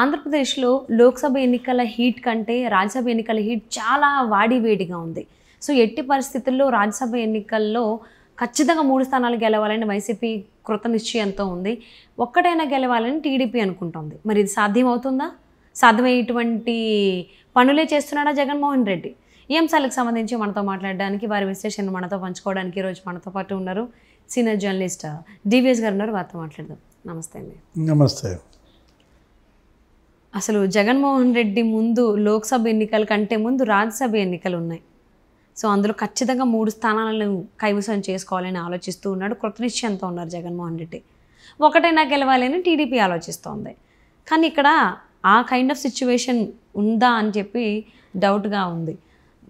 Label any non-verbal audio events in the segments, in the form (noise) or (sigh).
ఆంధ్రప్రదేశ్లో లోక్సభ ఎన్నికల హీట్ కంటే రాజ్యసభ ఎన్నికల హీట్ చాలా వాడివేడిగా ఉంది సో ఎట్టి పరిస్థితుల్లో రాజ్యసభ ఎన్నికల్లో ఖచ్చితంగా మూడు స్థానాలు గెలవాలని వైసీపీ కృత నిశ్చయంతో ఉంది ఒక్కటైనా గెలవాలని టీడీపీ అనుకుంటోంది మరి ఇది సాధ్యమవుతుందా సాధ్యమయ్యేటువంటి పనులే చేస్తున్నాడా జగన్మోహన్ రెడ్డి ఈ అంశాలకు సంబంధించి మనతో మాట్లాడడానికి వారి విశ్లేషణ మనతో పంచుకోవడానికి ఈరోజు మనతో పాటు ఉన్నారు సీనియర్ జర్నలిస్ట్ డివిఎస్ గారు ఉన్నారు వారితో మాట్లాడదాం నమస్తే అండి నమస్తే అసలు జగన్మోహన్ రెడ్డి ముందు లోక్సభ ఎన్నికల కంటే ముందు రాజ్యసభ ఎన్నికలు ఉన్నాయి సో అందులో ఖచ్చితంగా మూడు స్థానాలను కైవసం చేసుకోవాలని ఆలోచిస్తూ ఉన్నాడు కృత నిశ్చయంతో ఉన్నారు జగన్మోహన్ రెడ్డి ఒకటైనా అని టీడీపీ ఆలోచిస్తోంది కానీ ఇక్కడ ఆ కైండ్ ఆఫ్ సిచ్యువేషన్ ఉందా అని చెప్పి డౌట్గా ఉంది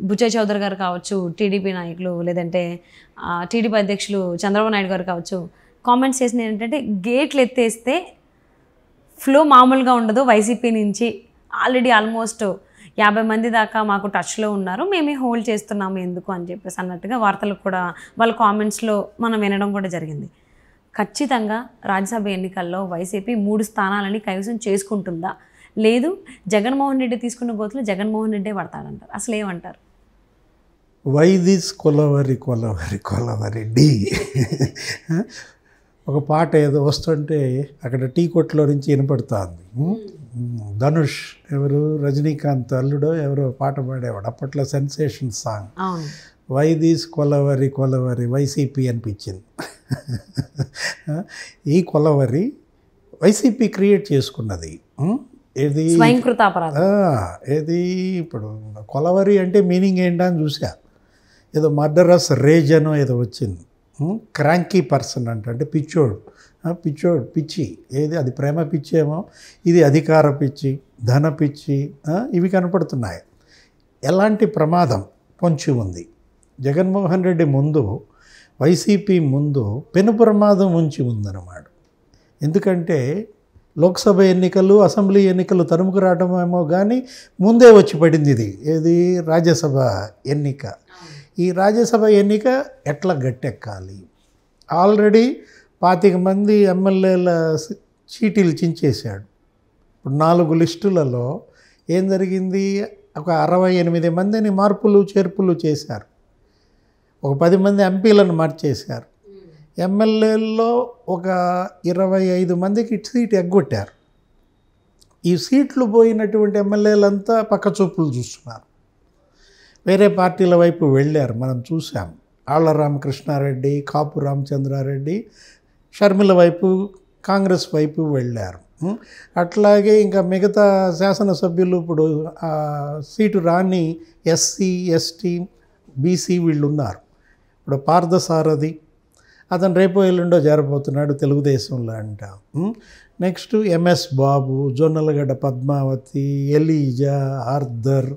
భుజ చౌదరి గారు కావచ్చు టీడీపీ నాయకులు లేదంటే టీడీపీ అధ్యక్షులు చంద్రబాబు నాయుడు గారు కావచ్చు కామెంట్స్ చేసిన ఏంటంటే గేట్లు ఎత్తేస్తే ఫ్లో మామూలుగా ఉండదు వైసీపీ నుంచి ఆల్రెడీ ఆల్మోస్ట్ యాభై మంది దాకా మాకు టచ్లో ఉన్నారు మేమే హోల్డ్ చేస్తున్నాము ఎందుకు అని చెప్పేసి అన్నట్టుగా వార్తలు కూడా వాళ్ళ కామెంట్స్లో మనం వినడం కూడా జరిగింది ఖచ్చితంగా రాజ్యసభ ఎన్నికల్లో వైసీపీ మూడు స్థానాలని కైవసం చేసుకుంటుందా లేదు జగన్మోహన్ రెడ్డి తీసుకున్న గోతులు జగన్మోహన్ రెడ్డే పడతాడంటారు అసలు ఏమంటారు వైదిస్ కొలవరి కొలవరి కొలవరి డి ఒక పాట ఏదో వస్తుంటే అక్కడ టీ కొట్లో నుంచి వినపడుతుంది ధనుష్ ఎవరు రజనీకాంత్ అల్లుడో ఎవరో పాట పాడేవాడు అప్పట్లో sensation song why this Kolaveri Kolaveri YCP అనిపించింది (laughs) ఈ కొలవరి వైసీపీ క్రియేట్ చేసుకున్నది ఏది ఏది ఇప్పుడు కొలవరి అంటే మీనింగ్ ఏంటని చూసా ఏదో మర్డరస్ రేజ్ అనో ఏదో వచ్చింది క్రాంకీ పర్సన్ అంట అంటే పిచ్చోడు పిచ్చోడు పిచ్చి ఏది అది ప్రేమ పిచ్చి ఏమో ఇది అధికార పిచ్చి ధన పిచ్చి ఇవి కనపడుతున్నాయి ఎలాంటి ప్రమాదం పొంచి ఉంది జగన్మోహన్ రెడ్డి ముందు వైసీపీ ముందు పెను ప్రమాదం ఉంచి ఉందన్నమాట ఎందుకంటే లోక్సభ ఎన్నికలు అసెంబ్లీ ఎన్నికలు తరుముకు రావడమేమో కానీ ముందే వచ్చి పడింది ఇది ఏది రాజ్యసభ ఎన్నిక ఈ రాజ్యసభ ఎన్నిక ఎట్లా గట్టెక్కాలి ఆల్రెడీ పాతిక మంది ఎమ్మెల్యేల చీటీలు చించేశాడు ఇప్పుడు నాలుగు లిస్టులలో ఏం జరిగింది ఒక అరవై ఎనిమిది మందిని మార్పులు చేర్పులు చేశారు ఒక పది మంది ఎంపీలను మార్చేశారు ఎమ్మెల్యేల్లో ఒక ఇరవై ఐదు మందికి సీటు ఎగ్గొట్టారు ఈ సీట్లు పోయినటువంటి ఎమ్మెల్యేలంతా పక్క చూపులు చూస్తున్నారు వేరే పార్టీల వైపు వెళ్ళారు మనం చూసాం ఆళ్ల రామకృష్ణారెడ్డి కాపు రామచంద్రారెడ్డి షర్మిల వైపు కాంగ్రెస్ వైపు వెళ్ళారు అట్లాగే ఇంకా మిగతా శాసనసభ్యులు ఇప్పుడు సీటు రాని ఎస్సీ ఎస్టీ బీసీ వీళ్ళు ఉన్నారు ఇప్పుడు పార్థసారథి అతను రేపో ఎల్లుండో జరబోతున్నాడు తెలుగుదేశంలో అంట నెక్స్ట్ ఎంఎస్ బాబు జొన్నలగడ్డ పద్మావతి ఎలీజా ఆర్దర్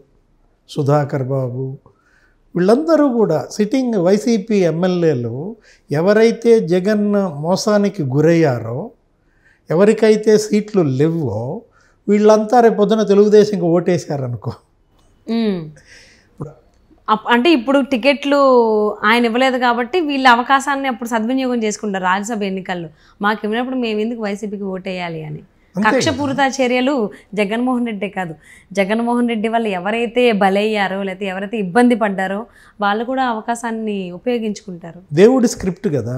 సుధాకర్ బాబు వీళ్ళందరూ కూడా సిట్టింగ్ వైసీపీ ఎమ్మెల్యేలు ఎవరైతే జగన్ మోసానికి గురయ్యారో ఎవరికైతే సీట్లు లేవో వీళ్ళంతా రేపొద్దున తెలుగుదేశంకి ఓటేశారనుకో అంటే ఇప్పుడు టికెట్లు ఆయన ఇవ్వలేదు కాబట్టి వీళ్ళ అవకాశాన్ని అప్పుడు సద్వినియోగం చేసుకుంటారు రాజ్యసభ ఎన్నికల్లో మాకు ఇవ్వనప్పుడు మేము ఎందుకు వైసీపీకి ఓటేయాలి అని కక్షపూరిత చర్యలు జగన్మోహన్ రెడ్డి కాదు జగన్మోహన్ రెడ్డి వాళ్ళు ఎవరైతే బలయ్యారో లేకపోతే ఎవరైతే ఇబ్బంది పడ్డారో వాళ్ళు కూడా అవకాశాన్ని ఉపయోగించుకుంటారు దేవుడి స్క్రిప్ట్ కదా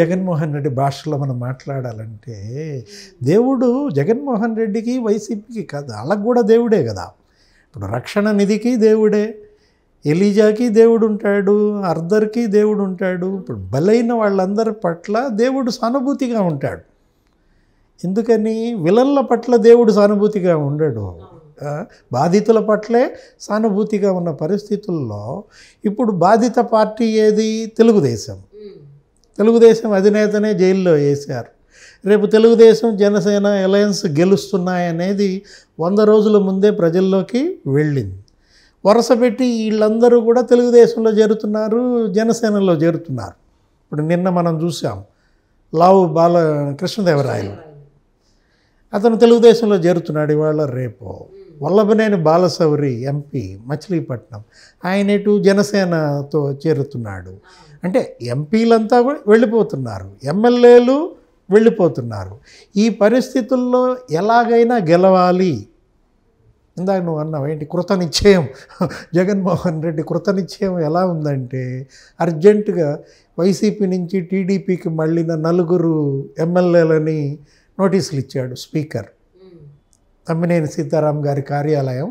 జగన్మోహన్ రెడ్డి భాషలో మనం మాట్లాడాలంటే దేవుడు జగన్మోహన్ రెడ్డికి వైసీపీకి కాదు వాళ్ళకు కూడా దేవుడే కదా ఇప్పుడు రక్షణ నిధికి దేవుడే ఎలీజాకి దేవుడు ఉంటాడు అర్ధర్కి దేవుడు ఉంటాడు ఇప్పుడు బలైన వాళ్ళందరి పట్ల దేవుడు సానుభూతిగా ఉంటాడు ఎందుకని విలన్ల పట్ల దేవుడు సానుభూతిగా ఉండడు బాధితుల పట్లే సానుభూతిగా ఉన్న పరిస్థితుల్లో ఇప్పుడు బాధిత పార్టీ ఏది తెలుగుదేశం తెలుగుదేశం అధినేతనే జైల్లో వేశారు రేపు తెలుగుదేశం జనసేన అలయన్స్ గెలుస్తున్నాయనేది వంద రోజుల ముందే ప్రజల్లోకి వెళ్ళింది వరుస పెట్టి వీళ్ళందరూ కూడా తెలుగుదేశంలో చేరుతున్నారు జనసేనలో చేరుతున్నారు ఇప్పుడు నిన్న మనం చూసాం లావు బాల కృష్ణదేవరాయలు అతను తెలుగుదేశంలో చేరుతున్నాడు ఇవాళ రేపు వల్లభనేని బాలసౌరి ఎంపీ మచిలీపట్నం ఆయన ఇటు జనసేనతో చేరుతున్నాడు అంటే ఎంపీలంతా కూడా వెళ్ళిపోతున్నారు ఎమ్మెల్యేలు వెళ్ళిపోతున్నారు ఈ పరిస్థితుల్లో ఎలాగైనా గెలవాలి ఇందాక నువ్వు అన్నావు ఏంటి కృతనిశ్చయం జగన్మోహన్ రెడ్డి కృతనిశ్చయం ఎలా ఉందంటే అర్జెంటుగా వైసీపీ నుంచి టీడీపీకి మళ్ళిన నలుగురు ఎమ్మెల్యేలని నోటీసులు ఇచ్చాడు స్పీకర్ తమ్మినేని సీతారాం గారి కార్యాలయం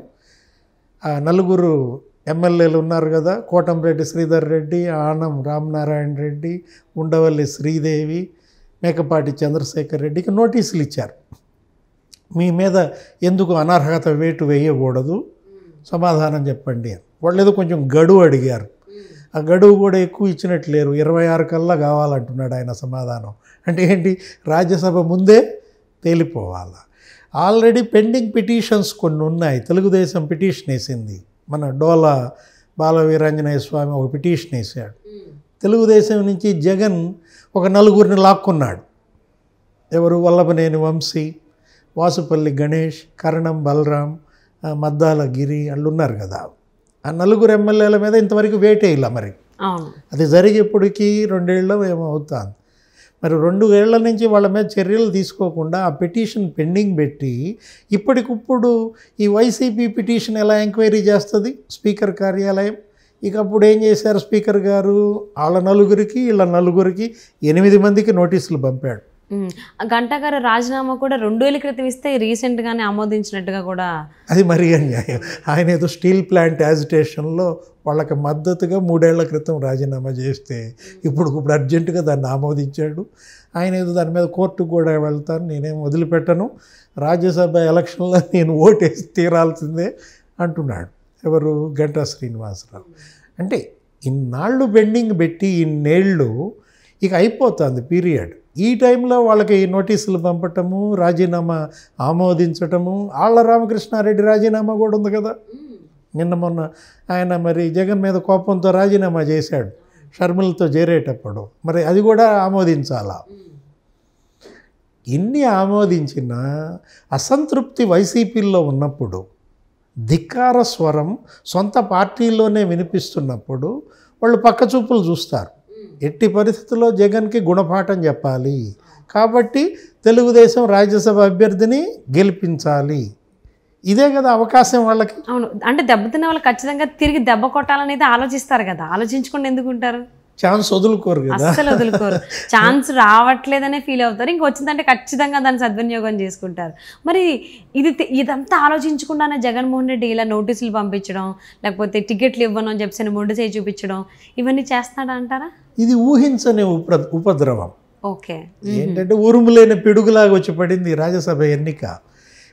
ఆ నలుగురు ఎమ్మెల్యేలు ఉన్నారు కదా కోటంరెడ్డి శ్రీధర్ రెడ్డి ఆనం రామనారాయణ రెడ్డి ఉండవల్లి శ్రీదేవి మేకపాటి చంద్రశేఖర్ రెడ్డికి నోటీసులు ఇచ్చారు మీ మీద ఎందుకు అనర్హత వేటు వేయకూడదు సమాధానం చెప్పండి అని వాళ్ళు ఏదో కొంచెం గడువు అడిగారు ఆ గడువు కూడా ఎక్కువ ఇచ్చినట్లు లేరు ఇరవై ఆరు కల్లా కావాలంటున్నాడు ఆయన సమాధానం అంటే ఏంటి రాజ్యసభ ముందే తేలిపోవాలా ఆల్రెడీ పెండింగ్ పిటిషన్స్ కొన్ని ఉన్నాయి తెలుగుదేశం పిటిషన్ వేసింది మన డోలా బాల స్వామి ఒక పిటిషన్ వేసాడు తెలుగుదేశం నుంచి జగన్ ఒక నలుగురిని లాక్కున్నాడు ఎవరు వల్లభనేని వంశీ వాసుపల్లి గణేష్ కరణం బలరాం మద్దాల గిరి వాళ్ళు ఉన్నారు కదా ఆ నలుగురు ఎమ్మెల్యేల మీద ఇంతవరకు వేట వేయాల మరి అది జరిగేప్పటికీ రెండేళ్ళు ఏమో మరి రెండు ఏళ్ల నుంచి వాళ్ళ మీద చర్యలు తీసుకోకుండా ఆ పిటిషన్ పెండింగ్ పెట్టి ఇప్పటికిప్పుడు ఈ వైసీపీ పిటిషన్ ఎలా ఎంక్వైరీ చేస్తుంది స్పీకర్ కార్యాలయం ఇక అప్పుడు ఏం చేశారు స్పీకర్ గారు వాళ్ళ నలుగురికి వీళ్ళ నలుగురికి ఎనిమిది మందికి నోటీసులు పంపాడు గంట గారు రాజీనామా కూడా రెండు వేల క్రితం ఇస్తే రీసెంట్గానే ఆమోదించినట్టుగా కూడా అది మరీ అన్యాయం ఆయన ఏదో స్టీల్ ప్లాంట్ యాజిటేషన్లో వాళ్ళకి మద్దతుగా మూడేళ్ల క్రితం రాజీనామా చేస్తే ఇప్పుడు ఇప్పుడు అర్జెంటుగా దాన్ని ఆమోదించాడు ఆయన ఏదో దాని మీద కోర్టుకు కూడా వెళ్తాను నేనేం వదిలిపెట్టను రాజ్యసభ ఎలక్షన్లో నేను ఓటేసి తీరాల్సిందే అంటున్నాడు ఎవరు గంటా శ్రీనివాసరావు అంటే ఇన్నాళ్ళు బెండింగ్ పెట్టి ఇన్నేళ్ళు ఇక అయిపోతుంది పీరియడ్ ఈ టైంలో వాళ్ళకి నోటీసులు పంపటము రాజీనామా ఆమోదించటము వాళ్ళ రామకృష్ణారెడ్డి రాజీనామా కూడా ఉంది కదా నిన్న మొన్న ఆయన మరి జగన్ మీద కోపంతో రాజీనామా చేశాడు షర్మిలతో చేరేటప్పుడు మరి అది కూడా ఆమోదించాలా ఎన్ని ఆమోదించినా అసంతృప్తి వైసీపీల్లో ఉన్నప్పుడు ధిక్కార స్వరం సొంత పార్టీలోనే వినిపిస్తున్నప్పుడు వాళ్ళు పక్క చూపులు చూస్తారు ఎట్టి పరిస్థితుల్లో జగన్కి గుణపాఠం చెప్పాలి కాబట్టి తెలుగుదేశం రాజ్యసభ అభ్యర్థిని గెలిపించాలి ఇదే కదా అవకాశం వాళ్ళకి అవును అంటే దెబ్బతిన్న వాళ్ళు ఖచ్చితంగా తిరిగి దెబ్బ కొట్టాలనేది ఆలోచిస్తారు కదా ఆలోచించుకుని ఎందుకుంటారు ఛాన్స్ వదులుకోరు అసలు వదులుకోరు ఛాన్స్ రావట్లేదనే ఫీల్ అవుతారు ఇంక వచ్చిందంటే ఖచ్చితంగా దాన్ని సద్వినియోగం చేసుకుంటారు మరి ఇది ఇదంతా ఆలోచించకుండానే జగన్మోహన్ రెడ్డి ఇలా నోటీసులు పంపించడం లేకపోతే టికెట్లు ఇవ్వను అని చెప్పి మొండి చేయి చూపించడం ఇవన్నీ చేస్తాడా అంటారా ఇది ఊహించని ఉపద్రవం ఓకే ఏంటంటే ఉరుములేని పిడుగులాగా వచ్చి పడింది రాజ్యసభ ఎన్నిక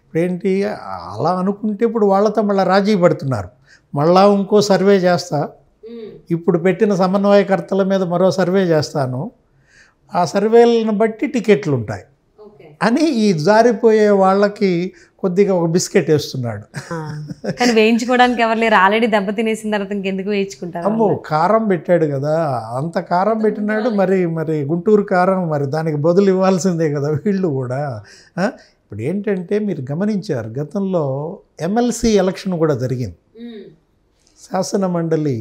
ఇప్పుడేంటి అలా అనుకుంటే ఇప్పుడు వాళ్ళతో మళ్ళీ రాజీ పడుతున్నారు మళ్ళా ఇంకో సర్వే చేస్తా ఇప్పుడు పెట్టిన సమన్వయకర్తల మీద మరో సర్వే చేస్తాను ఆ సర్వేలను బట్టి టికెట్లు ఉంటాయి అని ఈ జారిపోయే వాళ్ళకి కొద్దిగా ఒక బిస్కెట్ వేస్తున్నాడు కానీ వేయించుకోవడానికి ఎవరు లేరు ఆల్రెడీ దెబ్బ తినేసిన తర్వాత ఇంకెందుకు వేయించుకుంటారు అమ్మో కారం పెట్టాడు కదా అంత కారం పెట్టినాడు మరి మరి గుంటూరు కారం మరి దానికి బదులు ఇవ్వాల్సిందే కదా వీళ్ళు కూడా ఇప్పుడు ఏంటంటే మీరు గమనించారు గతంలో ఎమ్మెల్సీ ఎలక్షన్ కూడా జరిగింది శాసన మండలి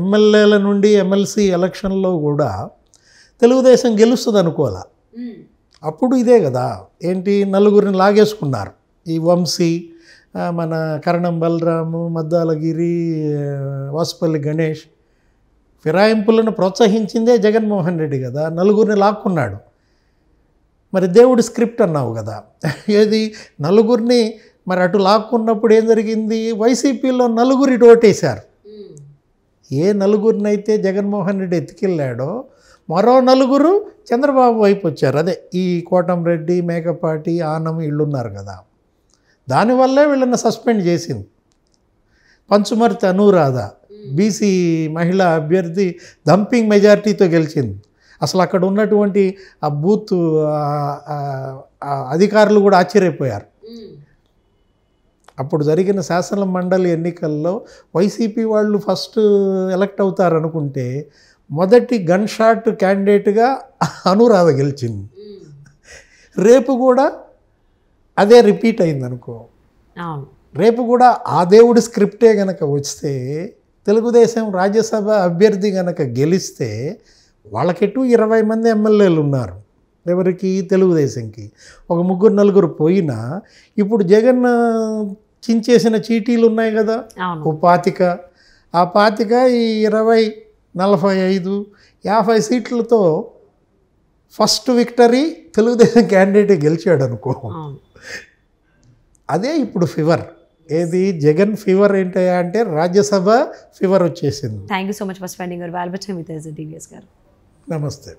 ఎమ్మెల్యేల నుండి ఎమ్మెల్సీ ఎలక్షన్లో కూడా తెలుగుదేశం గెలుస్తుంది అనుకోవాలా అప్పుడు ఇదే కదా ఏంటి నలుగురిని లాగేసుకున్నారు ఈ వంశీ మన కరణం బలరాము మద్దాలగిరి వాసుపల్లి గణేష్ ఫిరాయింపులను ప్రోత్సహించిందే జగన్మోహన్ రెడ్డి కదా నలుగురిని లాక్కున్నాడు మరి దేవుడి స్క్రిప్ట్ అన్నావు కదా ఏది నలుగురిని మరి అటు లాక్కున్నప్పుడు ఏం జరిగింది వైసీపీలో నలుగురి ఇటు ఓటేశారు ఏ నలుగురినైతే జగన్మోహన్ రెడ్డి ఎత్తుకెళ్ళాడో మరో నలుగురు చంద్రబాబు వైపు వచ్చారు అదే ఈ కోటంరెడ్డి మేకపాటి ఆనం ఉన్నారు కదా దానివల్లే వీళ్ళని సస్పెండ్ చేసింది పంచుమర్తి అనురాధ బీసీ మహిళా అభ్యర్థి డంపింగ్ మెజారిటీతో గెలిచింది అసలు అక్కడ ఉన్నటువంటి ఆ బూత్ అధికారులు కూడా ఆశ్చర్యపోయారు అప్పుడు జరిగిన శాసన మండలి ఎన్నికల్లో వైసీపీ వాళ్ళు ఫస్ట్ ఎలక్ట్ అవుతారనుకుంటే మొదటి గన్ షాట్ క్యాండిడేట్గా అనురాధ గెలిచింది రేపు కూడా అదే రిపీట్ అయింది అనుకో రేపు కూడా ఆ దేవుడి స్క్రిప్టే గనక వస్తే తెలుగుదేశం రాజ్యసభ అభ్యర్థి గనక గెలిస్తే వాళ్ళకెటు ఇరవై మంది ఎమ్మెల్యేలు ఉన్నారు ఎవరికి తెలుగుదేశంకి ఒక ముగ్గురు నలుగురు పోయినా ఇప్పుడు జగన్ చించేసిన చీటీలు ఉన్నాయి కదా ఓ పాతిక ఆ పాతిక ఈ ఇరవై నలభై ఐదు యాభై సీట్లతో ఫస్ట్ విక్టరీ తెలుగుదేశం క్యాండిడేట్ గెలిచాడు అనుకో అదే ఇప్పుడు ఫీవర్ ఏది జగన్ ఫీవర్ ఏంటి అంటే రాజ్యసభ ఫీవర్ వచ్చేసింది thank you so much for spending గారు నమస్తే